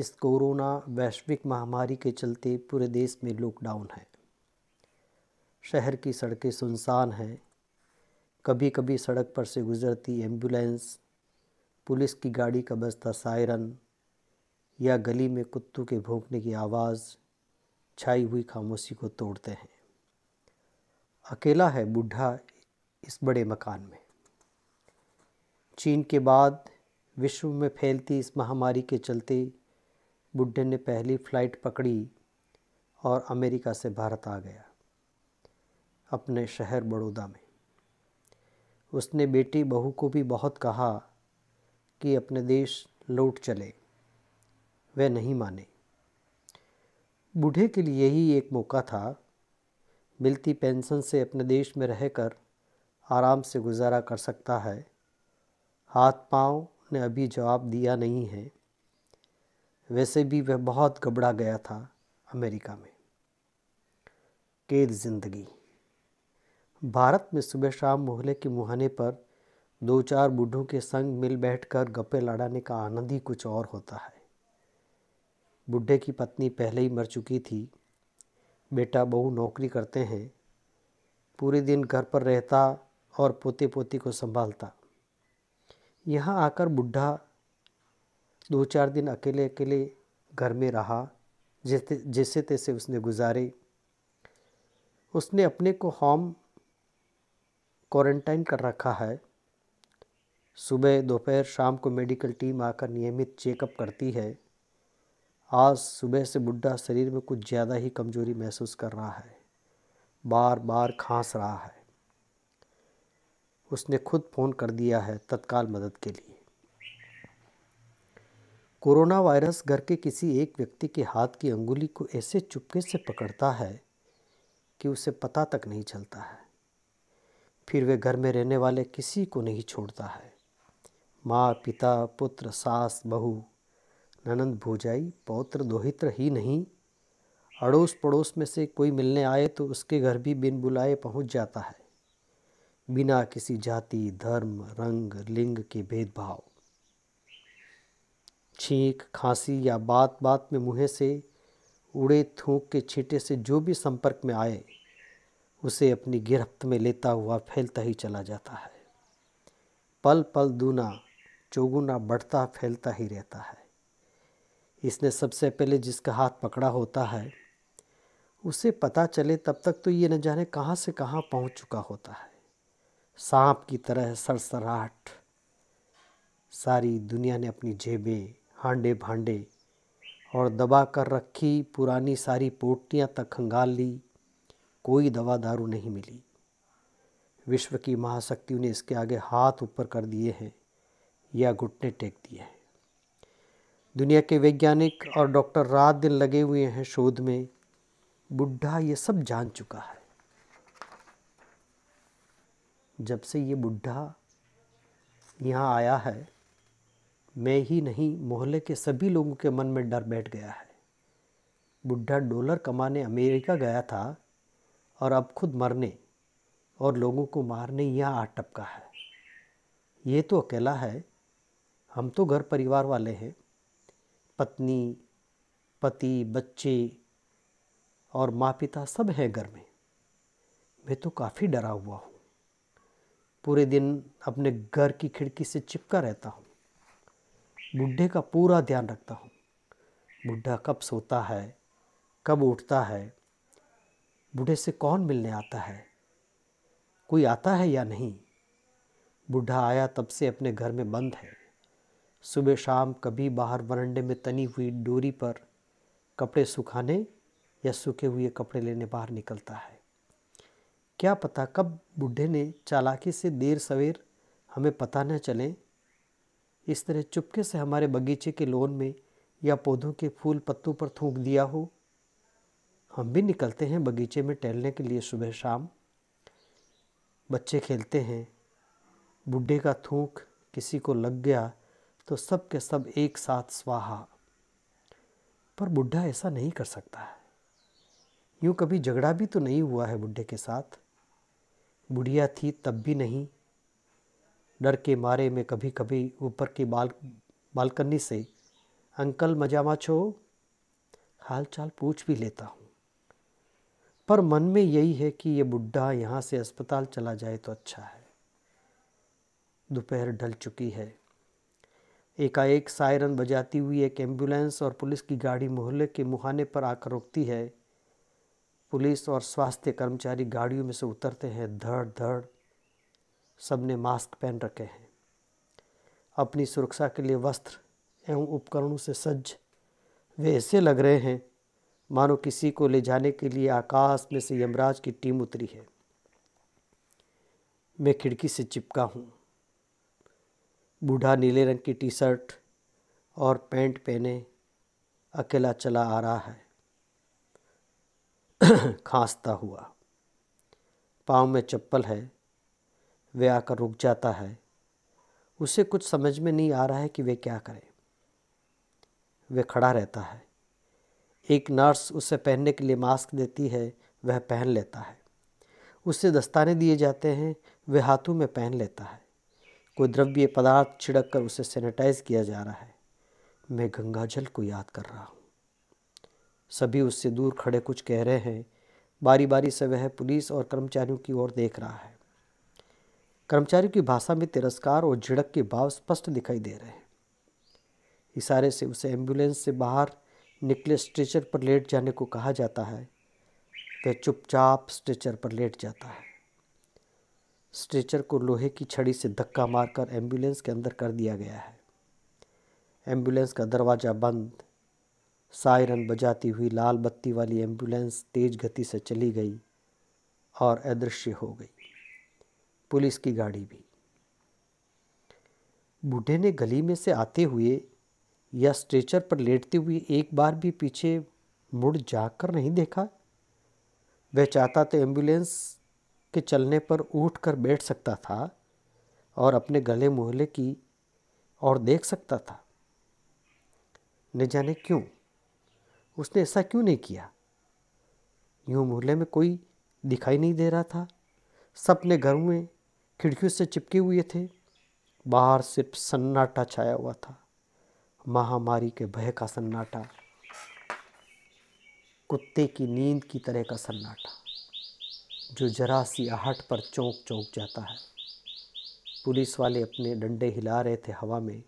इस कोरोना वैश्विक महामारी के चलते पूरे देश में लॉकडाउन है शहर की सड़कें सुनसान हैं कभी कभी सड़क पर से गुज़रती एम्बुलेंस पुलिस की गाड़ी का बजता सायरन या गली में कुत्तों के भोंकने की आवाज़ छाई हुई खामोशी को तोड़ते हैं अकेला है बूढ़ा इस बड़े मकान में चीन के बाद विश्व में फैलती इस महामारी के चलते बुड्ढे ने पहली फ़्लाइट पकड़ी और अमेरिका से भारत आ गया अपने शहर बड़ौदा में उसने बेटी बहू को भी बहुत कहा कि अपने देश लौट चले वह नहीं माने बूढ़े के लिए ही एक मौका था मिलती पेंशन से अपने देश में रहकर आराम से गुजारा कर सकता है हाथ पांव ने अभी जवाब दिया नहीं है वैसे भी वह बहुत गबड़ा गया था अमेरिका में कैद जिंदगी भारत में सुबह शाम मोहल्ले के मुहाने पर दो चार बूढ़ों के संग मिल बैठकर गप्पे लड़ाने का आनंद ही कुछ और होता है बुढ़े की पत्नी पहले ही मर चुकी थी बेटा बहू नौकरी करते हैं पूरे दिन घर पर रहता और पोते पोती को संभालता यहाँ आकर बुढ़ा दो चार दिन अकेले अकेले घर में रहा जैसे जैसे तैसे उसने गुजारे उसने अपने को होम क्वारंटाइन कर रखा है सुबह दोपहर शाम को मेडिकल टीम आकर नियमित चेकअप करती है आज सुबह से बुढ़ा शरीर में कुछ ज़्यादा ही कमजोरी महसूस कर रहा है बार बार खांस रहा है उसने खुद फ़ोन कर दिया है तत्काल मदद के लिए कोरोना वायरस घर के किसी एक व्यक्ति के हाथ की अंगुली को ऐसे चुपके से पकड़ता है कि उसे पता तक नहीं चलता है फिर वे घर में रहने वाले किसी को नहीं छोड़ता है माँ पिता पुत्र सास बहू ननंद भूजाई पौत्र दोहित्र ही नहीं अड़ोस पड़ोस में से कोई मिलने आए तो उसके घर भी बिन बुलाए पहुँच जाता है बिना किसी जाति धर्म रंग लिंग के भेदभाव छींक खांसी या बात बात में मुँह से उड़े थूक के छींटे से जो भी संपर्क में आए उसे अपनी गिरफ्त में लेता हुआ फैलता ही चला जाता है पल पल दूना चौगुना बढ़ता फैलता ही रहता है इसने सबसे पहले जिसका हाथ पकड़ा होता है उसे पता चले तब तक तो ये न जाने कहाँ से कहाँ पहुँच चुका होता है सांप की तरह सरसराहट सारी दुनिया ने अपनी जेबें हांडे भांडे और दबा कर रखी पुरानी सारी पोटियाँ तक खंगाल ली कोई दवा दारू नहीं मिली विश्व की महाशक्तियों ने इसके आगे हाथ ऊपर कर दिए हैं या घुटने टेक दिए हैं दुनिया के वैज्ञानिक और डॉक्टर रात दिन लगे हुए हैं शोध में बुढ़ा ये सब जान चुका है जब से ये बुढ़ा यहाँ आया है मैं ही नहीं मोहल्ले के सभी लोगों के मन में डर बैठ गया है बुढ़ा डॉलर कमाने अमेरिका गया था और अब खुद मरने और लोगों को मारने यहाँ आ टपका है ये तो अकेला है हम तो घर परिवार वाले हैं पत्नी पति बच्चे और माँ पिता सब हैं घर में मैं तो काफ़ी डरा हुआ हूँ पूरे दिन अपने घर की खिड़की से चिपका रहता हूँ बुढ़े का पूरा ध्यान रखता हूँ बुढ़ा कब सोता है कब उठता है बूढ़े से कौन मिलने आता है कोई आता है या नहीं बुढ़ा आया तब से अपने घर में बंद है सुबह शाम कभी बाहर बरंडे में तनी हुई डोरी पर कपड़े सुखाने या सूखे हुए कपड़े लेने बाहर निकलता है क्या पता कब बुढ़े ने चालाकी से देर सवेर हमें पता न चले इस तरह चुपके से हमारे बगीचे के लोन में या पौधों के फूल पत्तों पर थूक दिया हो हम भी निकलते हैं बगीचे में टहलने के लिए सुबह शाम बच्चे खेलते हैं बुढ़े का थूक किसी को लग गया तो सब के सब एक साथ स्वाहा पर बुढ़ा ऐसा नहीं कर सकता है यूँ कभी झगड़ा भी तो नहीं हुआ है बुढ़े के साथ बुढ़िया थी तब भी नहीं डर के मारे में कभी कभी ऊपर की बाल बालकनी से अंकल मजामा छो हाल चाल पूछ भी लेता हूँ पर मन में यही है कि ये बुढ़ा यहाँ से अस्पताल चला जाए तो अच्छा है दोपहर ढल चुकी है एकाएक सायरन बजाती हुई एक एम्बुलेंस और पुलिस की गाड़ी मोहल्ले के मुहाने पर आकर रुकती है पुलिस और स्वास्थ्य कर्मचारी गाड़ियों में से उतरते हैं धड़ धड़ सबने मास्क पहन रखे हैं अपनी सुरक्षा के लिए वस्त्र एवं उपकरणों से सज्ज वे ऐसे लग रहे हैं मानो किसी को ले जाने के लिए आकाश में से यमराज की टीम उतरी है मैं खिड़की से चिपका हूँ बूढ़ा नीले रंग की टी शर्ट और पैंट पहने अकेला चला आ रहा है खांसता हुआ पाँव में चप्पल है वे आकर रुक जाता है उसे कुछ समझ में नहीं आ रहा है कि वे क्या करें वे खड़ा रहता है एक नर्स उसे पहनने के लिए मास्क देती है वह पहन लेता है उसे दस्ताने दिए जाते हैं वह हाथों में पहन लेता है कोई द्रव्य पदार्थ छिड़क कर उसे सैनिटाइज किया जा रहा है मैं गंगा जल को याद कर रहा हूँ सभी उससे दूर खड़े कुछ कह रहे हैं बारी बारी से वह पुलिस और कर्मचारियों की ओर देख रहा है कर्मचारी की भाषा में तिरस्कार और झिड़क के भाव स्पष्ट दिखाई दे रहे हैं इशारे से उसे एम्बुलेंस से बाहर निकले स्ट्रेचर पर लेट जाने को कहा जाता है वह चुपचाप स्ट्रेचर पर लेट जाता है स्ट्रेचर को लोहे की छड़ी से धक्का मारकर एम्बुलेंस के अंदर कर दिया गया है एम्बुलेंस का दरवाज़ा बंद सायरन बजाती हुई लाल बत्ती वाली एम्बुलेंस तेज गति से चली गई और अदृश्य हो गई पुलिस की गाड़ी भी बूढ़े ने गली में से आते हुए या स्ट्रेचर पर लेटते हुए एक बार भी पीछे मुड़ जाकर नहीं देखा वह चाहता तो एम्बुलेंस के चलने पर उठ कर बैठ सकता था और अपने गले मोहल्ले की और देख सकता था न जाने क्यों उसने ऐसा क्यों नहीं किया यूँ मोहल्ले में कोई दिखाई नहीं दे रहा था सपने घरों में खिड़कियों से चिपके हुए थे बाहर सिर्फ सन्नाटा छाया हुआ था महामारी के भय का सन्नाटा कुत्ते की नींद की तरह का सन्नाटा जो जरा सी आहट पर चौंक चौंक जाता है पुलिस वाले अपने डंडे हिला रहे थे हवा में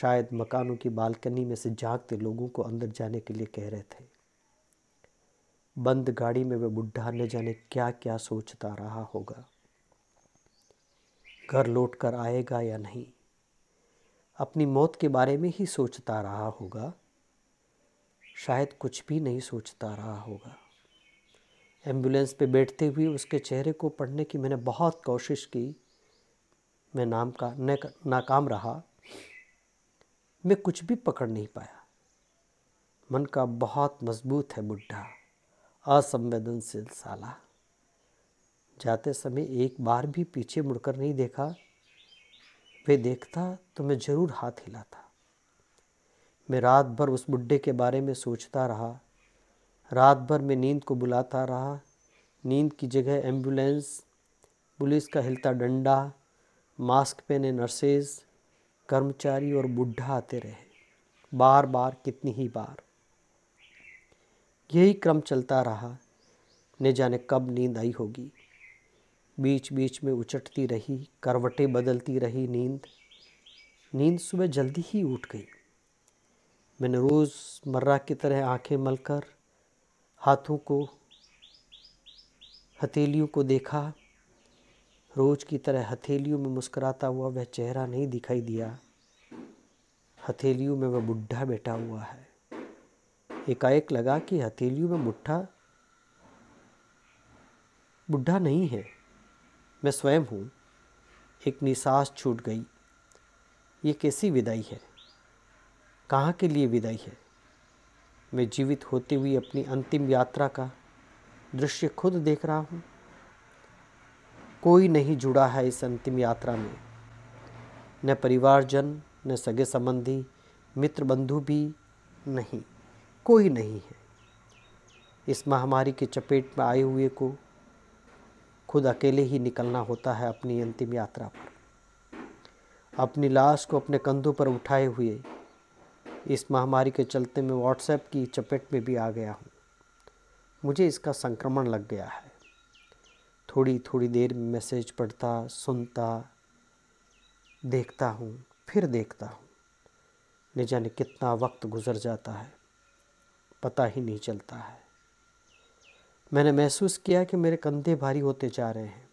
शायद मकानों की बालकनी में से जागते लोगों को अंदर जाने के लिए कह रहे थे बंद गाड़ी में वह बुढ़ा न जाने क्या क्या सोचता रहा होगा घर लौटकर आएगा या नहीं अपनी मौत के बारे में ही सोचता रहा होगा शायद कुछ भी नहीं सोचता रहा होगा एम्बुलेंस पे बैठते हुए उसके चेहरे को पढ़ने की मैंने बहुत कोशिश की मैं नाम का नाकाम रहा मैं कुछ भी पकड़ नहीं पाया मन का बहुत मजबूत है बुढ़ा असंवेदनशील साला जाते समय एक बार भी पीछे मुड़कर नहीं देखा वे देखता तो मैं ज़रूर हाथ हिलाता मैं रात भर उस बुढ़े के बारे में सोचता रहा रात भर मैं नींद को बुलाता रहा नींद की जगह एम्बुलेंस पुलिस का हिलता डंडा मास्क पहने नर्सेज कर्मचारी और बुढ़ा आते रहे बार बार कितनी ही बार यही क्रम चलता रहा न जाने कब नींद आई होगी बीच बीच में उचटती रही करवटें बदलती रही नींद नींद सुबह जल्दी ही उठ गई मैंने रोज़मर्रा की तरह आंखें मलकर हाथों को हथेलियों को देखा रोज की तरह हथेलियों में मुस्कराता हुआ वह चेहरा नहीं दिखाई दिया हथेलियों में वह बुढ़ा बैठा हुआ है एकाएक लगा कि हथेलियों में मुठ्ठा बुढ़ा नहीं है मैं स्वयं हूँ एक निसास छूट गई ये कैसी विदाई है कहाँ के लिए विदाई है मैं जीवित होते हुए अपनी अंतिम यात्रा का दृश्य खुद देख रहा हूँ कोई नहीं जुड़ा है इस अंतिम यात्रा में न परिवारजन न सगे संबंधी मित्र बंधु भी नहीं कोई नहीं है इस महामारी के चपेट में आए हुए को खुद अकेले ही निकलना होता है अपनी अंतिम यात्रा पर अपनी लाश को अपने कंधों पर उठाए हुए इस महामारी के चलते मैं व्हाट्सएप की चपेट में भी आ गया हूँ मुझे इसका संक्रमण लग गया है थोड़ी थोड़ी देर में मैसेज पढ़ता सुनता देखता हूँ फिर देखता हूँ न जाने कितना वक्त गुजर जाता है पता ही नहीं चलता है मैंने महसूस किया कि मेरे कंधे भारी होते जा रहे हैं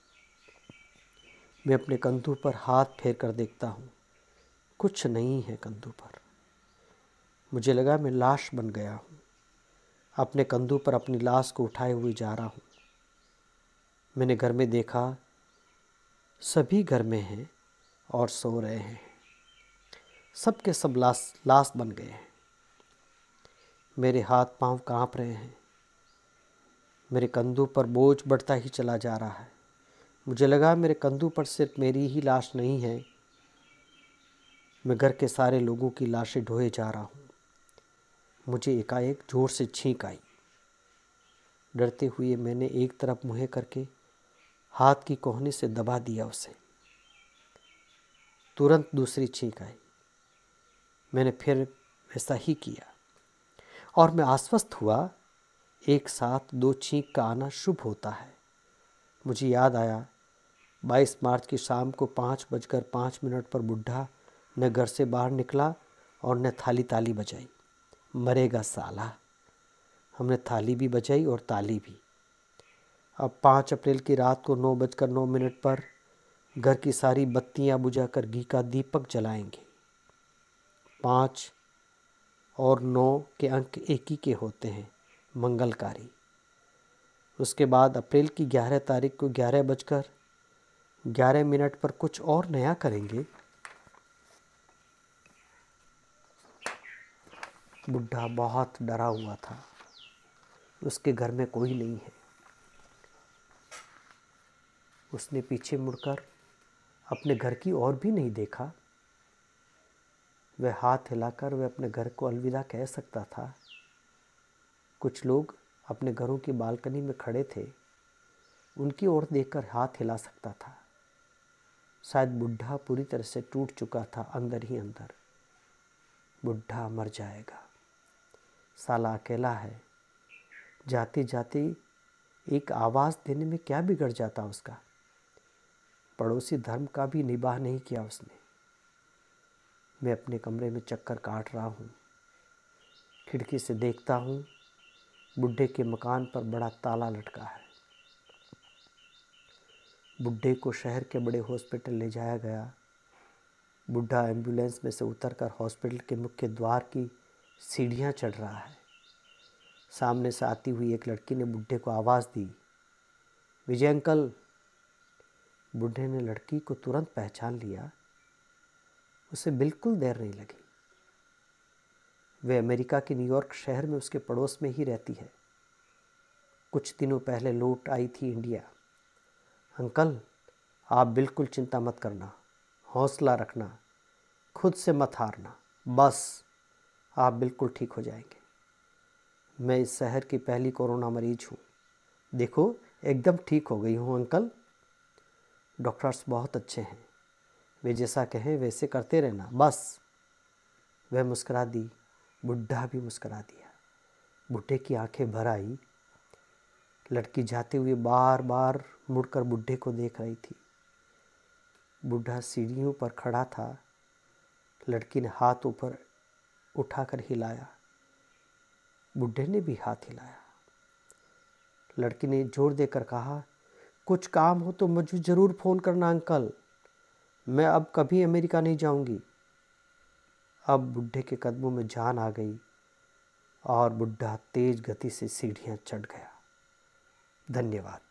मैं अपने कंधों पर हाथ फेर कर देखता हूँ कुछ नहीं है कंधों पर मुझे लगा मैं लाश बन गया हूँ अपने कंधों पर अपनी लाश को उठाए हुए जा रहा हूँ मैंने घर में देखा सभी घर में हैं और सो रहे हैं सब के सब लाश लाश बन गए हैं मेरे हाथ पांव कांप रहे हैं मेरे कंधों पर बोझ बढ़ता ही चला जा रहा है मुझे लगा मेरे कंधों पर सिर्फ मेरी ही लाश नहीं है मैं घर के सारे लोगों की लाशें ढोए जा रहा हूँ मुझे एकाएक जोर से छींक आई डरते हुए मैंने एक तरफ मुँह करके हाथ की कोहनी से दबा दिया उसे तुरंत दूसरी छींक आई मैंने फिर वैसा ही किया और मैं आश्वस्त हुआ एक साथ दो छींक का आना शुभ होता है मुझे याद आया 22 मार्च की शाम को पाँच बजकर पाँच मिनट पर बुढ़ा न घर से बाहर निकला और न थाली ताली बजाई मरेगा साला हमने थाली भी बजाई और ताली भी अब पाँच अप्रैल की रात को नौ बजकर नौ मिनट पर घर की सारी बत्तियां बुझाकर घी का दीपक जलाएंगे पाँच और नौ के अंक एक ही के होते हैं मंगलकारी उसके बाद अप्रैल की ग्यारह तारीख को ग्यारह बजकर ग्यारह मिनट पर कुछ और नया करेंगे बुढ़ा बहुत डरा हुआ था उसके घर में कोई नहीं है उसने पीछे मुड़कर अपने घर की ओर भी नहीं देखा वह हाथ हिलाकर वह अपने घर को अलविदा कह सकता था कुछ लोग अपने घरों की बालकनी में खड़े थे उनकी ओर देखकर हाथ हिला सकता था शायद बुढ़ा पूरी तरह से टूट चुका था अंदर ही अंदर बुढ़ा मर जाएगा साला अकेला है जाती जाती एक आवाज़ देने में क्या बिगड़ जाता उसका पड़ोसी धर्म का भी निबाह नहीं किया उसने मैं अपने कमरे में चक्कर काट रहा हूँ खिड़की से देखता हूँ बुढ़े के मकान पर बड़ा ताला लटका है बुढ़े को शहर के बड़े हॉस्पिटल ले जाया गया बुढ़ा एम्बुलेंस में से उतरकर हॉस्पिटल के मुख्य द्वार की सीढ़ियाँ चढ़ रहा है सामने से आती हुई एक लड़की ने बुढ़े को आवाज़ दी विजय अंकल बुढ़े ने लड़की को तुरंत पहचान लिया उसे बिल्कुल देर नहीं लगी वे अमेरिका के न्यूयॉर्क शहर में उसके पड़ोस में ही रहती है कुछ दिनों पहले लौट आई थी इंडिया अंकल आप बिल्कुल चिंता मत करना हौसला रखना खुद से मत हारना बस आप बिल्कुल ठीक हो जाएंगे मैं इस शहर की पहली कोरोना मरीज हूँ देखो एकदम ठीक हो गई हूँ अंकल डॉक्टर्स बहुत अच्छे हैं वे जैसा कहें वैसे करते रहना बस वह मुस्करा दी बुढ़ा भी मुस्करा दिया बुढ़े की आंखें भर आई लड़की जाते हुए बार बार मुड़कर बुढ़े को देख रही थी बुढ़ा सीढ़ियों पर खड़ा था लड़की ने हाथ ऊपर उठाकर हिलाया बुढ़े ने भी हाथ हिलाया लड़की ने जोर देकर कहा कुछ काम हो तो मुझे ज़रूर फ़ोन करना अंकल मैं अब कभी अमेरिका नहीं जाऊंगी अब बुढ़े के कदमों में जान आ गई और बुढ़ा तेज गति से सीढ़ियाँ चढ़ गया धन्यवाद